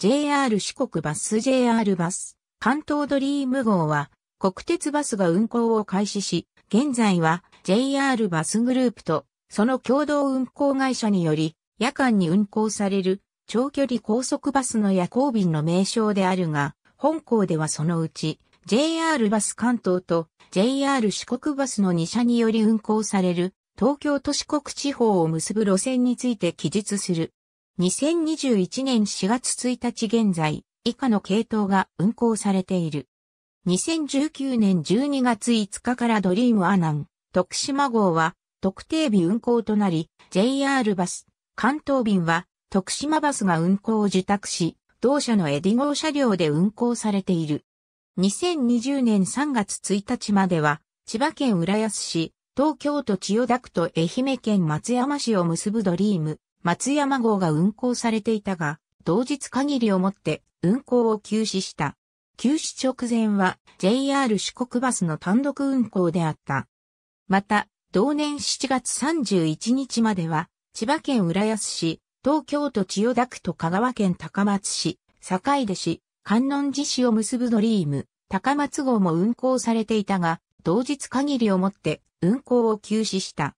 JR 四国バス JR バス、関東ドリーム号は、国鉄バスが運行を開始し、現在は JR バスグループと、その共同運行会社により、夜間に運行される長距離高速バスの夜行便の名称であるが、本校ではそのうち、JR バス関東と JR 四国バスの2社により運行される東京都四国地方を結ぶ路線について記述する2021年4月1日現在、以下の系統が運行されている。2019年12月5日からドリームアナン、徳島号は特定日運行となり、JR バス、関東便は徳島バスが運行を受託し、同社のエディ号車両で運行されている。2020年3月1日までは、千葉県浦安市、東京都千代田区と愛媛県松山市を結ぶドリーム、松山号が運行されていたが、同日限りをもって運行を休止した。休止直前は JR 四国バスの単独運行であった。また、同年7月31日までは、千葉県浦安市、東京都千代田区と香川県高松市、坂出市、観音寺市を結ぶドリーム、高松号も運行されていたが、同日限りをもって運行を休止した。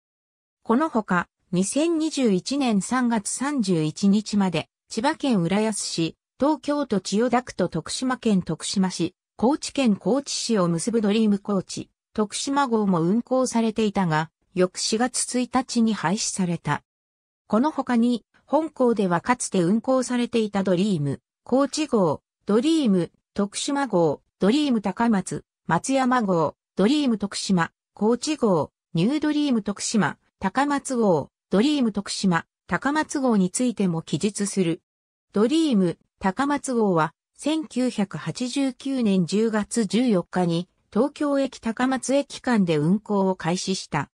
このほか、2021年3月31日まで、千葉県浦安市、東京都千代田区と徳島県徳島市、高知県高知市を結ぶドリーム高知、徳島号も運行されていたが、翌4月1日に廃止された。この他に、本校ではかつて運行されていたドリーム、高知号、ドリーム、徳島号、ドリーム高松、松山号、ドリーム徳島、高知号、ニュードリーム徳島、高松号、ドリーム徳島、高松号についても記述する。ドリーム、高松号は、1989年10月14日に、東京駅高松駅間で運行を開始した。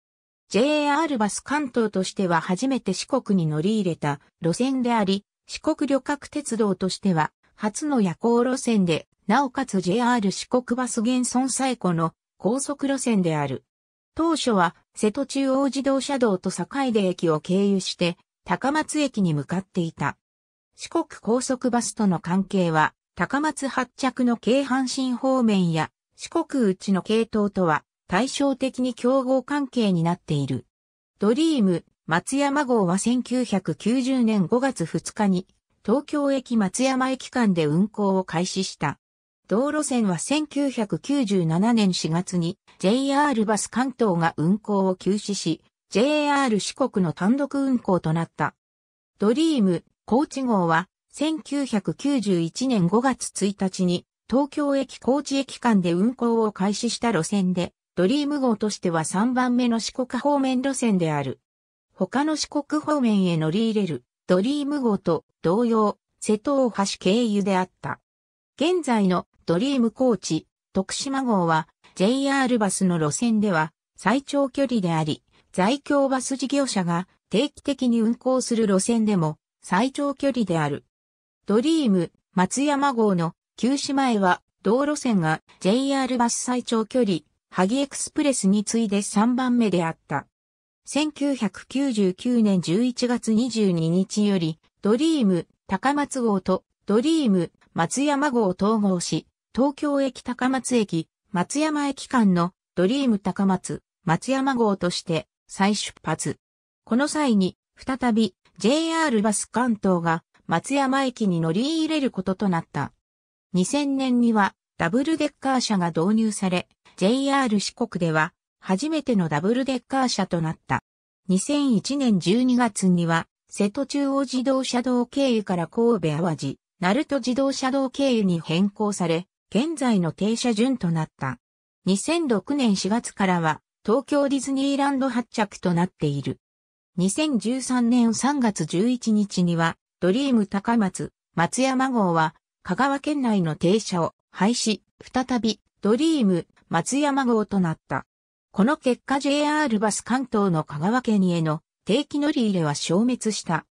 JR バス関東としては初めて四国に乗り入れた路線であり、四国旅客鉄道としては初の夜行路線で、なおかつ JR 四国バス現存最古の高速路線である。当初は瀬戸中央自動車道と坂出駅を経由して高松駅に向かっていた。四国高速バスとの関係は高松発着の京阪神方面や四国内の系統とは対照的に競合関係になっている。ドリーム松山号は1990年5月2日に東京駅松山駅間で運行を開始した。道路線は1997年4月に JR バス関東が運行を休止し、JR 四国の単独運行となった。ドリーム、高知号は1991年5月1日に東京駅高知駅間で運行を開始した路線で、ドリーム号としては3番目の四国方面路線である。他の四国方面へ乗り入れるドリーム号と同様、瀬戸大橋経由であった。現在のドリームコーチ、徳島号は JR バスの路線では最長距離であり、在京バス事業者が定期的に運行する路線でも最長距離である。ドリーム松山号の旧市前は道路線が JR バス最長距離、萩エクスプレスに次いで3番目であった。1999年11月22日より、ドリーム高松号とドリーム松山号を統合し、東京駅高松駅、松山駅間のドリーム高松、松山号として再出発。この際に、再び JR バス関東が松山駅に乗り入れることとなった。2000年にはダブルデッカー車が導入され、JR 四国では初めてのダブルデッカー車となった。2001年12月には、瀬戸中央自動車道経由から神戸淡路、鳴門自動車道経由に変更され、現在の停車順となった。2006年4月からは東京ディズニーランド発着となっている。2013年3月11日にはドリーム高松松山号は香川県内の停車を廃止、再びドリーム松山号となった。この結果 JR バス関東の香川県への定期乗り入れは消滅した。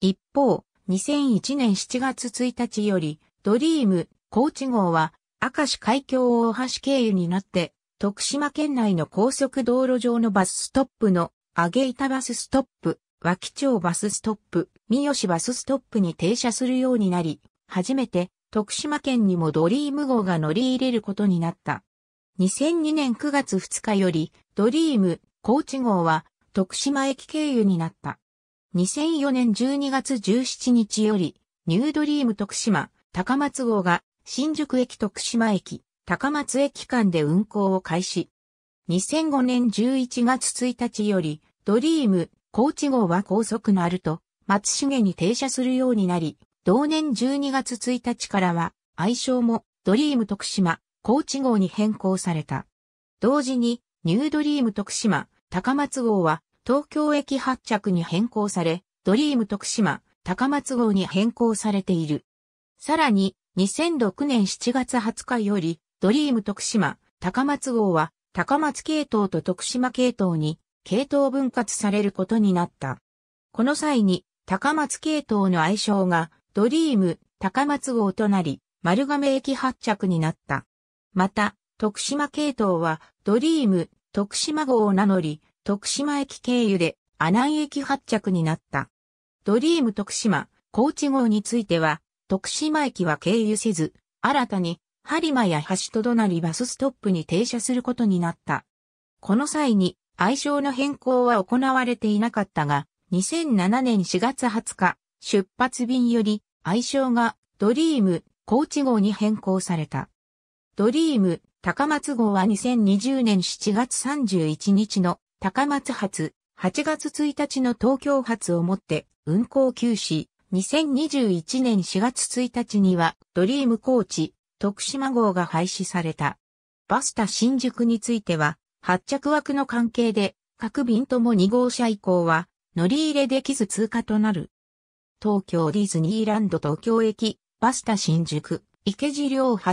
一方、2001年7月1日よりドリーム高知号は、明石海峡大橋経由になって、徳島県内の高速道路上のバスストップの、上げ板バスストップ、脇町バスストップ、三好バスストップに停車するようになり、初めて徳島県にもドリーム号が乗り入れることになった。2002年9月2日より、ドリーム、高知号は、徳島駅経由になった。2004年12月17日より、ニュードリーム徳島、高松号が新宿駅徳島駅、高松駅間で運行を開始。2005年11月1日より、ドリーム、高知号は高速のあると、松重に停車するようになり、同年12月1日からは、愛称も、ドリーム徳島、高知号に変更された。同時に、ニュードリーム徳島、高松号は、東京駅発着に変更され、ドリーム徳島、高松号に変更されている。さらに、2006年7月20日より、ドリーム徳島、高松号は、高松系統と徳島系統に、系統分割されることになった。この際に、高松系統の愛称が、ドリーム、高松号となり、丸亀駅発着になった。また、徳島系統は、ドリーム、徳島号を名乗り、徳島駅経由で、阿南駅発着になった。ドリーム徳島、高知号については、徳島駅は経由せず、新たに、播磨や橋と隣バスストップに停車することになった。この際に、愛称の変更は行われていなかったが、2007年4月20日、出発便より、愛称が、ドリーム、高知号に変更された。ドリーム、高松号は2020年7月31日の高松発、8月1日の東京発をもって運行休止、2021年4月1日には、ドリームコーチ、徳島号が廃止された。バスタ新宿については、発着枠の関係で、各便とも2号車以降は、乗り入れできず通過となる。東京ディズニーランド東京駅、バスタ新宿、池尻両橋、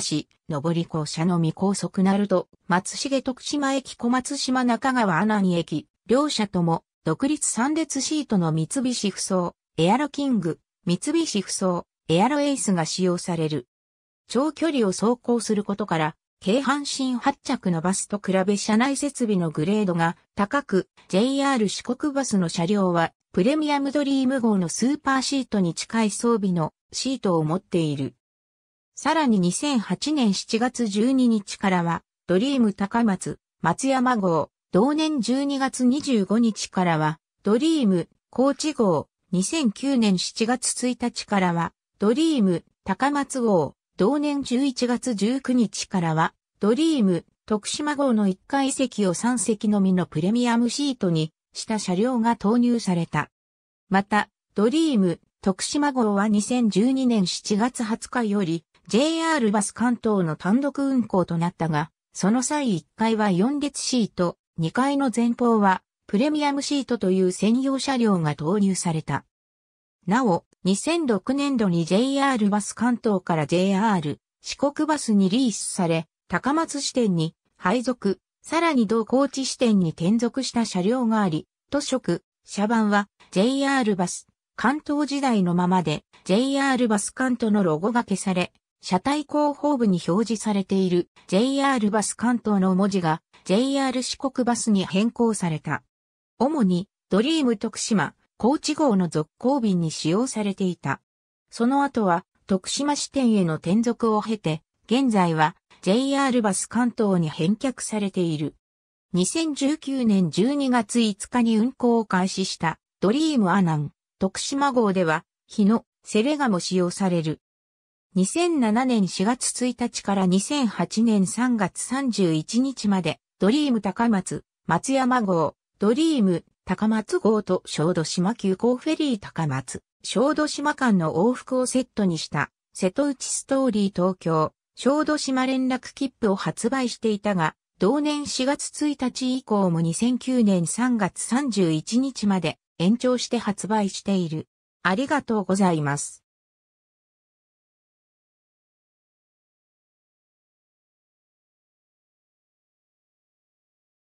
上り校舎のみ高速なると、松重徳島駅小松島中川阿南駅、両社とも、独立3列シートの三菱不走、エアロキング、三菱不走、エアロエイスが使用される。長距離を走行することから、京阪神発着のバスと比べ車内設備のグレードが高く、JR 四国バスの車両はプレミアムドリーム号のスーパーシートに近い装備のシートを持っている。さらに2008年7月12日からは、ドリーム高松、松山号、同年12月25日からは、ドリーム、高知号、2009年7月1日からは、ドリーム高松号、同年11月19日からは、ドリーム徳島号の1階席を3席のみのプレミアムシートにした車両が投入された。また、ドリーム徳島号は2012年7月20日より JR バス関東の単独運行となったが、その際1階は4列シート、2階の前方はプレミアムシートという専用車両が投入された。なお、2006年度に JR バス関東から JR 四国バスにリースされ、高松支店に配属、さらに同高知支店に転属した車両があり、都職、車番は JR バス、関東時代のままで JR バス関東のロゴが消され、車体後方部に表示されている JR バス関東の文字が JR 四国バスに変更された。主にドリーム徳島、高知号の続行便に使用されていた。その後は徳島支店への転属を経て、現在は JR バス関東に返却されている。2019年12月5日に運行を開始したドリームアナン徳島号では日のセレガも使用される。2007年4月1日から2008年3月31日までドリーム高松松山号ドリーム、高松号と小豆島急行フェリー高松、小豆島間の往復をセットにした、瀬戸内ストーリー東京、小豆島連絡切符を発売していたが、同年4月1日以降も2009年3月31日まで延長して発売している。ありがとうございます。